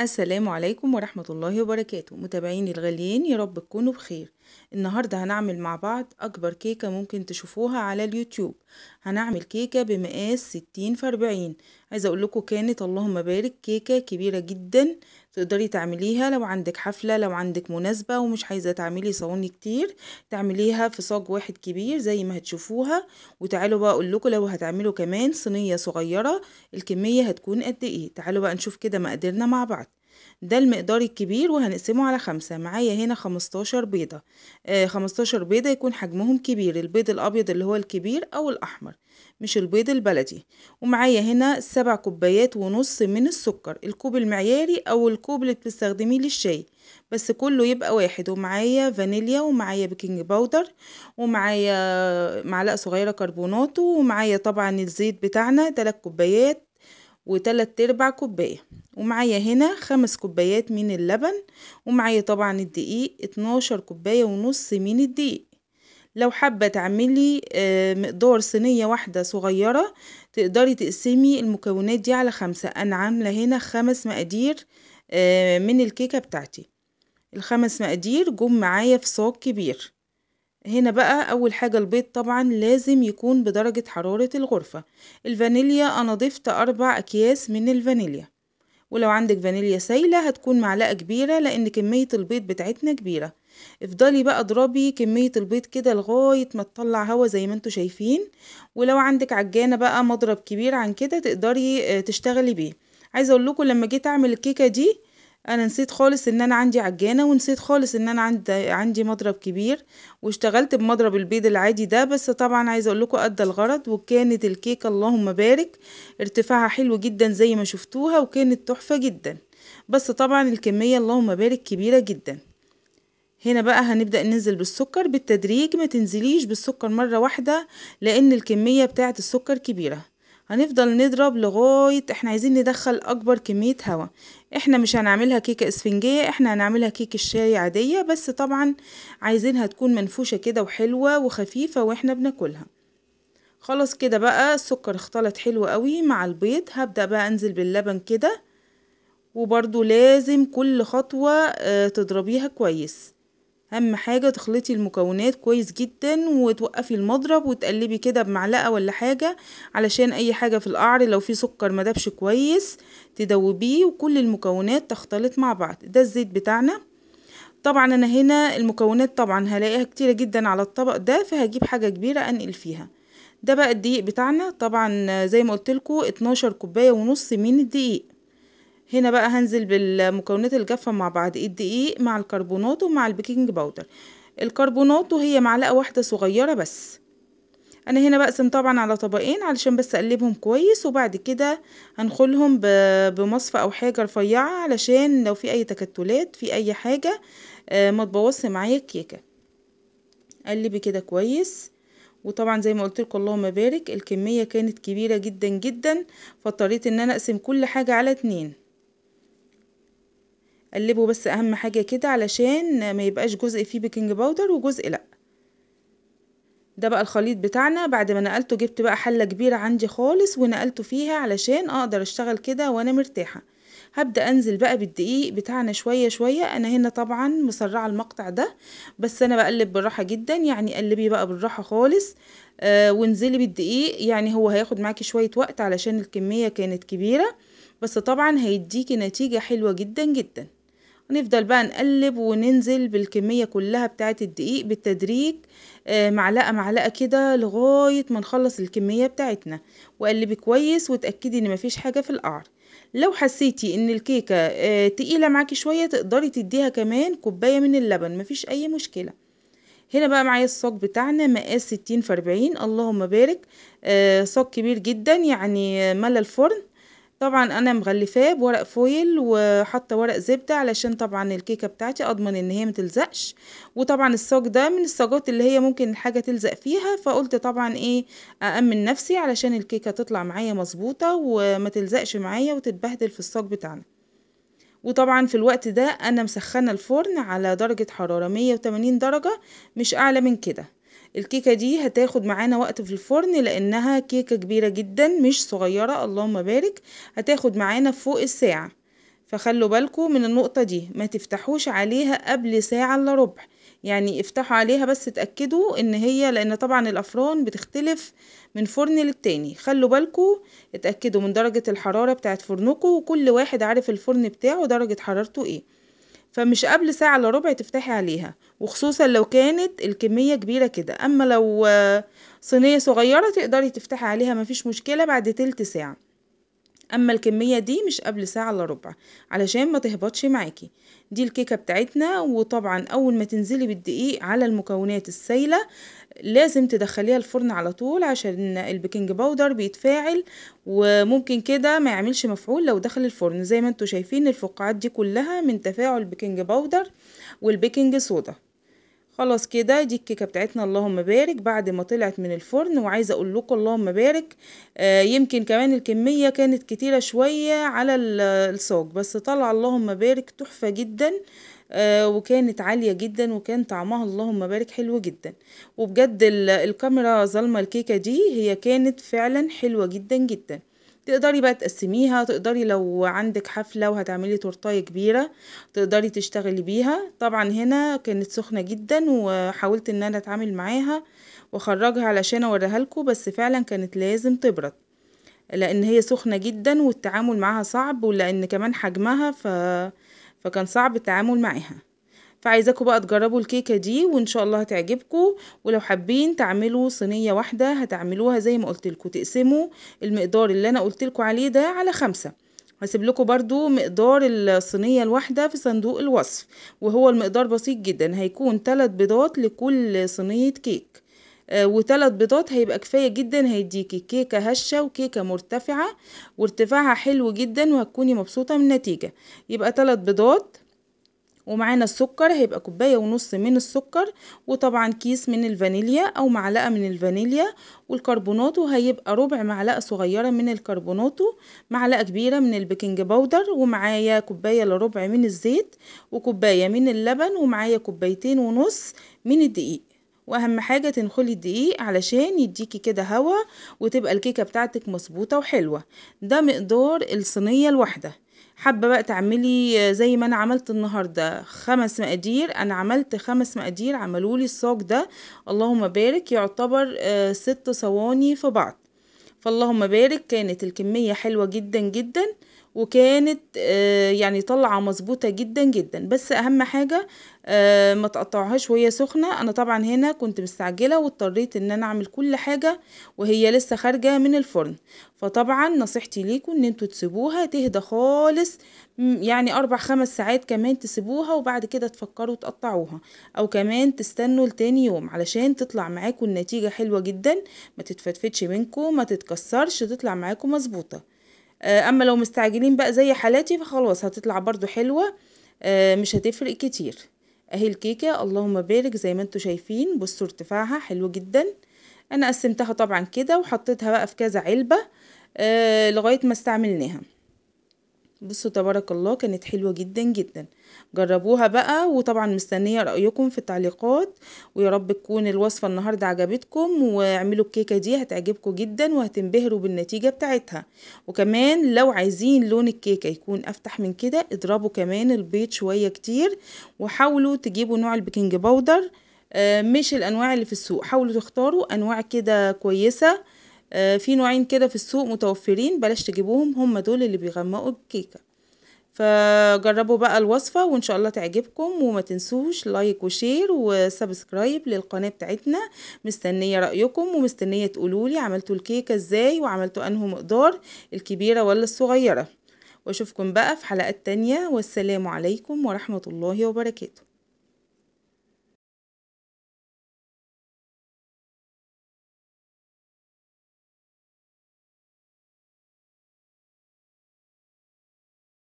السلام عليكم ورحمة الله وبركاته متابعيني الغاليين يا رب تكونوا بخير النهاردة هنعمل مع بعض أكبر كيكة ممكن تشوفوها على اليوتيوب هنعمل كيكة بمقاس ستين في أربعين عايزة أقول لكم كانت اللهم بارك كيكة كبيرة جدا تقدري تعمليها لو عندك حفلة لو عندك مناسبة ومش عايزة تعملي صواني كتير تعمليها في صاج واحد كبير زي ما هتشوفوها وتعالوا بقى أقول لكم لو هتعملوا كمان صينية صغيرة الكمية هتكون قد إيه تعالوا بقى نشوف كده مقاديرنا مع بعض ده المقدار الكبير وهنقسمه على خمسة معايا هنا خمستاشر بيضة آه، خمستاشر بيضة يكون حجمهم كبير البيض الأبيض اللي هو الكبير أو الأحمر مش البيض البلدي ومعايا هنا سبع كوبايات ونص من السكر الكوب المعياري أو الكوب اللي بتستخدميه للشاي بس كله يبقى واحد ومعايا فانيليا ومعايا بيكنج باودر ومعايا معلقة صغيرة كربوناتو ومعايا طبعا الزيت بتاعنا تلات كوبايات وتلات ارباع كوباية ومعايا هنا خمس كوبايات من اللبن ومعايا طبعا الدقيق اتناشر كوباية ونص من الدقيق لو حابة تعملي آه، مقدار صينية واحدة صغيرة تقدري تقسمي المكونات دي على خمسة أنا عاملة هنا خمس مقادير آه، من الكيكة بتاعتي الخمس مقادير جم معايا في صاج كبير هنا بقى أول حاجة البيض طبعا لازم يكون بدرجة حرارة الغرفة الفانيليا أنا ضفت أربع أكياس من الفانيليا ولو عندك فانيليا سايلة هتكون معلقة كبيرة لأن كمية البيض بتاعتنا كبيرة افضلي بقى اضربي كمية البيض كده لغاية ما تطلع هوا زي ما انتوا شايفين ولو عندك عجانة بقى مضرب كبير عن كده تقدري آه، تشتغلي بيه عايزة اقول لكم لما جيت اعمل الكيكة دي انا نسيت خالص ان انا عندي عجانة ونسيت خالص ان انا عندي عندي مضرب كبير واشتغلت بمضرب البيض العادي ده بس طبعا عايزه اقول لكم ادى الغرض وكانت الكيكه اللهم بارك ارتفاعها حلو جدا زي ما شفتوها وكانت تحفه جدا بس طبعا الكميه اللهم بارك كبيره جدا هنا بقى هنبدأ ننزل بالسكر بالتدريج ما تنزليش بالسكر مرة واحدة لأن الكمية بتاعة السكر كبيرة هنفضل نضرب لغاية احنا عايزين ندخل اكبر كمية هوا احنا مش هنعملها كيكة اسفنجية احنا هنعملها كيكة شاي عادية بس طبعا عايزينها تكون منفوشة كده وحلوة وخفيفة واحنا بناكلها خلاص كده بقى السكر اختلط حلو قوي مع البيض هبدأ بقى انزل باللبن كده وبرضو لازم كل خطوة آه، تضربيها كويس اهم حاجه تخلطي المكونات كويس جدا وتوقفي المضرب وتقلبي كده بمعلقه ولا حاجه علشان اي حاجه في القعر لو في سكر ما دابش كويس تدوبيه وكل المكونات تختلط مع بعض ده الزيت بتاعنا طبعا انا هنا المكونات طبعا هلاقيها كتيره جدا على الطبق ده فهجيب حاجه كبيره انقل فيها ده بقى الدقيق بتاعنا طبعا زي ما قلت لكم 12 كوبايه ونص من الدقيق هنا بقى هنزل بالمكونات الجافة مع بعض إيه؟ الدقيق مع الكربونات ومع البيكنج باودر الكربونات وهي معلقة واحدة صغيرة بس انا هنا بقسم طبعا على طبقين علشان بس اقلبهم كويس وبعد كده هنخلهم بمصفى او حاجة رفيعة علشان لو في اي تكتلات في اي حاجة آه، ما تبوظش معايا الكيكة قلبي كده كويس وطبعا زي ما قلت لكم اللهم بارك الكمية كانت كبيرة جدا جدا فاضطريت ان انا اقسم كل حاجة على اتنين قلبه بس اهم حاجة كده علشان ما يبقاش جزء فيه بيكنج باودر وجزء لا ده بقى الخليط بتاعنا بعد ما نقلته جبت بقى حلة كبيرة عندي خالص ونقلته فيها علشان اقدر اشتغل كده وانا مرتاحة هبدأ انزل بقى بالدقيق بتاعنا شوية شوية انا هنا طبعا مسرعة المقطع ده بس انا بقلب بالراحة جدا يعني قلبي بقى بالراحة خالص آه وانزلي بالدقيق يعني هو هياخد معاكي شوية وقت علشان الكمية كانت كبيرة بس طبعا هيديكي نتيجة حلوة جدا جدا ونفضل بقى نقلب وننزل بالكمية كلها بتاعة الدقيق بالتدريج آه، معلقة معلقة كده لغاية ما نخلص الكمية بتاعتنا وقلبي كويس وتأكدي ان مفيش حاجة في القعر لو حسيتي ان الكيكة آه، تقيلة معاكي شوية تقدري تديها كمان كوباية من اللبن مفيش اي مشكلة هنا بقى معايا الصاج بتاعنا مقاس ستين في اربعين اللهم بارك آه، صاج كبير جدا يعني ملا الفرن طبعا انا مغلفاه بورق فويل وحاطه ورق زبده علشان طبعا الكيكه بتاعتي اضمن ان هي متلزقش وطبعا الصاج ده من الصاجات اللي هي ممكن الحاجه تلزق فيها فقلت طبعا ايه اامن نفسي علشان الكيكه تطلع معايا مظبوطه وما تلزقش معايا وتتبهدل في الصاج بتاعنا وطبعا في الوقت ده انا مسخنه الفرن على درجه حراره 180 درجه مش اعلى من كده الكيكة دي هتاخد معانا وقت في الفرن لانها كيكة كبيرة جدا مش صغيرة اللهم بارك هتاخد معانا فوق الساعة فخلوا بالكم من النقطة دي ما تفتحوش عليها قبل ساعة الا ربع يعني افتحوا عليها بس تأكدوا ان هي لان طبعا الافران بتختلف من فرن للتاني خلوا بالكم اتأكدوا من درجة الحرارة بتاعت فرنكم وكل واحد عارف الفرن بتاعه درجة حرارته ايه فمش قبل ساعة الا ربع تفتحي عليها وخصوصا لو كانت الكمية كبيرة كده اما لو صينية صغيرة تقدري تفتحي عليها مفيش مشكلة بعد تلت ساعة اما الكميه دي مش قبل ساعه الا ربع علشان ما تهبطش معاكي دي الكيكه بتاعتنا وطبعا اول ما تنزلي بالدقيق على المكونات السايله لازم تدخليها الفرن على طول عشان البيكنج باودر بيتفاعل وممكن كده ما يعملش مفعول لو دخل الفرن زي ما انتوا شايفين الفقاعات دي كلها من تفاعل بيكنج باودر والبيكنج صودا خلاص كده دي الكيكه بتاعتنا اللهم بارك بعد ما طلعت من الفرن وعايزه اقول لكم اللهم بارك آه يمكن كمان الكميه كانت كتيره شويه على الصاج بس طلع اللهم بارك تحفه جدا آه وكانت عالية جدا وكان طعمها اللهم بارك حلو جدا وبجد الكاميرا ظلمة الكيكة دي هي كانت فعلا حلوة جدا جدا تقدري بقى تقسميها تقدري لو عندك حفلة وهتعملي تورتاية كبيرة تقدري تشتغلي بيها طبعا هنا كانت سخنة جدا وحاولت ان انا اتعامل معاها واخرجها علشان اوريها لكم بس فعلا كانت لازم تبرد لان هي سخنة جدا والتعامل معاها صعب ولان كمان حجمها ف... فكان صعب التعامل معاها فعايزاكم بقى تجربوا الكيكة دي وان شاء الله هتعجبكم ولو حابين تعملوا صينية واحدة هتعملوها زي ما قلتلكوا تقسموا المقدار اللي انا قلتلكوا عليه ده على خمسة هسيب لكم برضو مقدار الصينية الواحدة في صندوق الوصف وهو المقدار بسيط جدا هيكون ثلاث بيضات لكل صينية كيك آه، وثلاث بيضات هيبقى كفايه جدا هيديكي كيكه هشه وكيكه مرتفعه وارتفاعها حلو جدا وهتكوني مبسوطه من النتيجه يبقى ثلاث بيضات ومعانا السكر هيبقى كوباية ونص من السكر وطبعا كيس من الفانيليا او معلقة من الفانيليا والكربوناتو هيبقى ربع معلقة صغيرة من الكربوناتو معلقة كبيرة من البيكنج باودر ومعايا كوباية لربع من الزيت وكوباية من اللبن ومعايا كوبايتين ونص من الدقيق واهم حاجه تنخلي الدقيق علشان يديكي كده هوا وتبقى الكيكه بتاعتك مظبوطه وحلوه ده مقدار الصينيه الواحده حابة بقى تعملي آه، زي ما انا عملت النهاردة خمس مقادير انا عملت خمس مقادير عملولي الصاج ده اللهم بارك يعتبر آه، ست صواني في بعض فاللهم بارك كانت الكمية حلوة جدا جدا وكانت آه، يعني طلعة مظبوطة جدا جدا بس اهم حاجة آه، ما تقطعهاش وهي سخنة انا طبعا هنا كنت مستعجلة واضطريت ان انا اعمل كل حاجة وهي لسه خارجة من الفرن فطبعا نصيحتي ليكم ان انتوا تسيبوها تهدى خالص يعني اربع خمس ساعات كمان تسيبوها وبعد كده تفكروا تقطعوها او كمان تستنوا لتاني يوم علشان تطلع معاكم النتيجة حلوة جدا ما تتفتفتش منكم ما تتكسرش تطلع معاكم مظبوطه آه، اما لو مستعجلين بقى زي حالاتي فخلاص هتطلع برضو حلوة آه، مش هتفرق كتير اهي الكيكة اللهم بارك زي ما انتوا شايفين بصوا ارتفاعها حلو جدا انا قسمتها طبعا كده وحطيتها بقى في كذا علبة آه، لغاية ما استعملناها بصوا تبارك الله كانت حلوة جدا جدا جربوها بقى وطبعا مستنية رأيكم في التعليقات ويا رب تكون الوصفة النهاردة عجبتكم واعملوا الكيكة دي هتعجبكم جدا وهتنبهروا بالنتيجة بتاعتها وكمان لو عايزين لون الكيكة يكون افتح من كده اضربوا كمان البيض شوية كتير وحاولوا تجيبوا نوع البيكنج باودر آه، مش الانواع اللي في السوق حاولوا تختاروا انواع كده كويسة آه، في نوعين كده في السوق متوفرين بلاش تجيبوهم هم دول اللي بيغمقوا الكيكة فجربوا بقى الوصفة وإن شاء الله تعجبكم وما تنسوش لايك وشير وسبسكرايب للقناة بتاعتنا مستنية رأيكم ومستنية تقولولي عملتوا الكيكة إزاي وعملتوا أنه مقدار الكبيرة ولا الصغيرة واشوفكم بقى في حلقات تانية والسلام عليكم ورحمة الله وبركاته